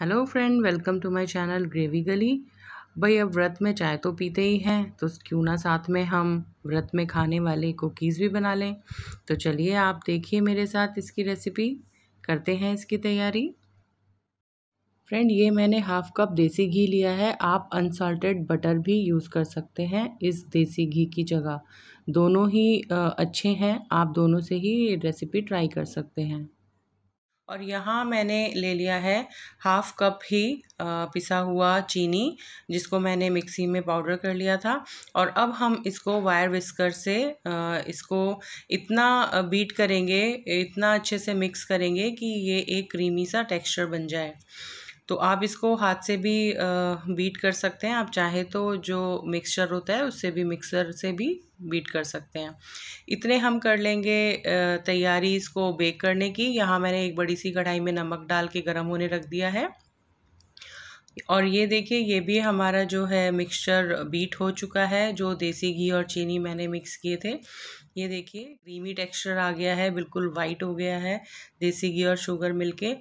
hello friend welcome to my channel gravy गली भाई अब व्रत में चाय तो पीते ही हैं तो क्यों ना साथ में हम व्रत में खाने वाले कुकीज़ भी बना लें तो चलिए आप देखिए मेरे साथ इसकी रेसिपी करते हैं इसकी तैयारी फ्रेंड ये मैंने हाफ़ कप देसी घी लिया है आप अनसाल्टेड बटर भी यूज़ कर सकते हैं इस देसी घी की जगह दोनों ही अच्छे हैं आप दोनों से ही रेसिपी ट्राई कर सकते हैं और यहाँ मैंने ले लिया है हाफ़ कप ही पिसा हुआ चीनी जिसको मैंने मिक्सी में पाउडर कर लिया था और अब हम इसको वायर विस्कर से इसको इतना बीट करेंगे इतना अच्छे से मिक्स करेंगे कि ये एक क्रीमी सा टेक्सचर बन जाए तो आप इसको हाथ से भी बीट कर सकते हैं आप चाहे तो जो मिक्सचर होता है उससे भी मिक्सर से भी बीट कर सकते हैं इतने हम कर लेंगे तैयारी इसको बेक करने की यहाँ मैंने एक बड़ी सी कढ़ाई में नमक डाल के गर्म होने रख दिया है और ये देखिए ये भी हमारा जो है मिक्सचर बीट हो चुका है जो देसी घी और चीनी मैंने मिक्स किए थे ये देखिए क्रीमी टेक्सचर आ गया है बिल्कुल वाइट हो गया है देसी घी और शुगर मिलके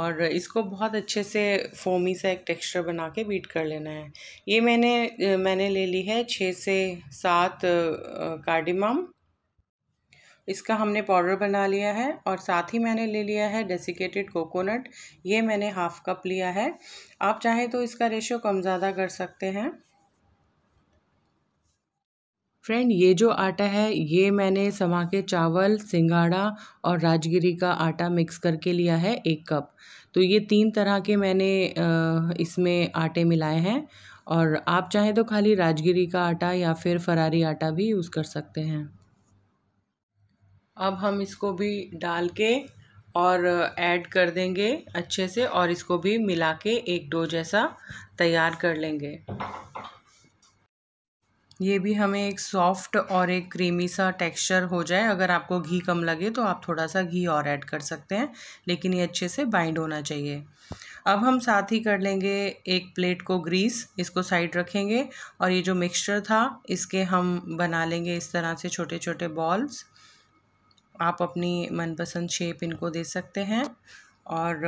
और इसको बहुत अच्छे से फोमी सा एक टेक्सचर बना के बीट कर लेना है ये मैंने मैंने ले ली है छः से सात कार्डिमम इसका हमने पाउडर बना लिया है और साथ ही मैंने ले लिया है डेसिकेटेड कोकोनट ये मैंने हाफ़ कप लिया है आप चाहें तो इसका रेशो कम ज़्यादा कर सकते हैं फ्रेंड ये जो आटा है ये मैंने समा के चावल सिंगाड़ा और राजगिरी का आटा मिक्स करके लिया है एक कप तो ये तीन तरह के मैंने इसमें आटे मिलाए हैं और आप चाहें तो खाली राजगिरी का आटा या फिर फरारी आटा भी यूज़ कर सकते हैं अब हम इसको भी डाल के और ऐड कर देंगे अच्छे से और इसको भी मिला के एक डो जैसा तैयार कर लेंगे ये भी हमें एक सॉफ्ट और एक क्रीमी सा टेक्सचर हो जाए अगर आपको घी कम लगे तो आप थोड़ा सा घी और ऐड कर सकते हैं लेकिन ये अच्छे से बाइंड होना चाहिए अब हम साथ ही कर लेंगे एक प्लेट को ग्रीस इसको साइड रखेंगे और ये जो मिक्सचर था इसके हम बना लेंगे इस तरह से छोटे छोटे बॉल्स आप अपनी मनपसंद शेप इनको दे सकते हैं और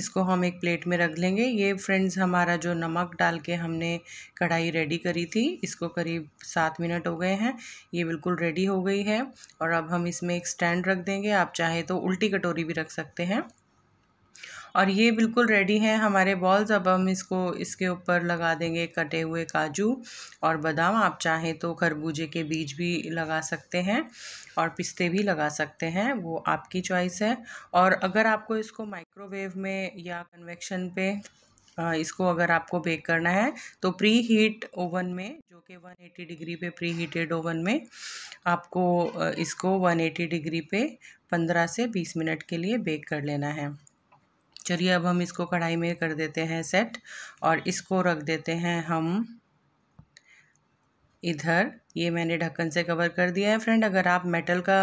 इसको हम एक प्लेट में रख लेंगे ये फ्रेंड्स हमारा जो नमक डाल के हमने कढ़ाई रेडी करी थी इसको करीब सात मिनट हो गए हैं ये बिल्कुल रेडी हो गई है और अब हम इसमें एक स्टैंड रख देंगे आप चाहे तो उल्टी कटोरी भी रख सकते हैं और ये बिल्कुल रेडी हैं हमारे बॉल्स अब हम इसको इसके ऊपर लगा देंगे कटे हुए काजू और बादाम आप चाहें तो खरबूजे के बीज भी लगा सकते हैं और पिस्ते भी लगा सकते हैं वो आपकी चॉइस है और अगर आपको इसको माइक्रोवेव में या कन्वेक्शन पे इसको अगर आपको बेक करना है तो प्री हीट ओवन में जो कि 180 डिग्री पे प्री हीटेड ओवन में आपको इसको 180 डिग्री पे 15 से 20 मिनट के लिए बेक कर लेना है चलिए अब हम इसको कढ़ाई में कर देते हैं सेट और इसको रख देते हैं हम इधर ये मैंने ढक्कन से कवर कर दिया है फ्रेंड अगर आप मेटल का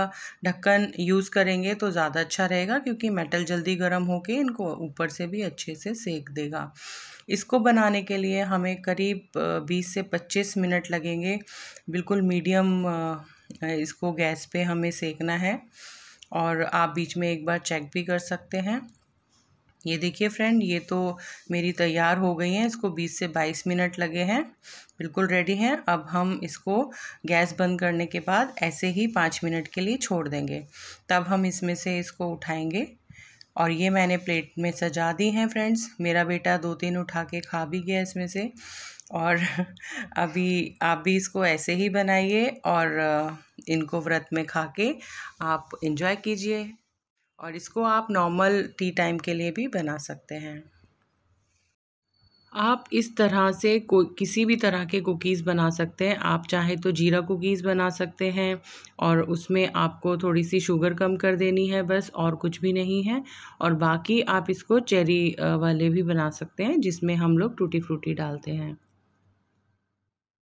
ढक्कन यूज़ करेंगे तो ज़्यादा अच्छा रहेगा क्योंकि मेटल जल्दी गर्म होके इनको ऊपर से भी अच्छे से सेक देगा इसको बनाने के लिए हमें करीब 20 से 25 मिनट लगेंगे बिल्कुल मीडियम इसको गैस पे हमें सेकना है और आप बीच में एक बार चेक भी कर सकते हैं ये देखिए फ्रेंड ये तो मेरी तैयार हो गई हैं इसको 20 से 22 मिनट लगे हैं बिल्कुल रेडी हैं अब हम इसको गैस बंद करने के बाद ऐसे ही पाँच मिनट के लिए छोड़ देंगे तब हम इसमें से इसको उठाएंगे और ये मैंने प्लेट में सजा दी हैं फ्रेंड्स मेरा बेटा दो तीन उठा के खा भी गया इसमें से और अभी आप भी इसको ऐसे ही बनाइए और इनको व्रत में खा के आप इन्जॉय कीजिए और इसको आप नॉर्मल टी टाइम के लिए भी बना सकते हैं आप इस तरह से कोई किसी भी तरह के कुकीज़ बना सकते हैं आप चाहे तो जीरा कुकीज़ बना सकते हैं और उसमें आपको थोड़ी सी शुगर कम कर देनी है बस और कुछ भी नहीं है और बाकी आप इसको चेरी वाले भी बना सकते हैं जिसमें हम लोग टूटी फ्रूटी डालते हैं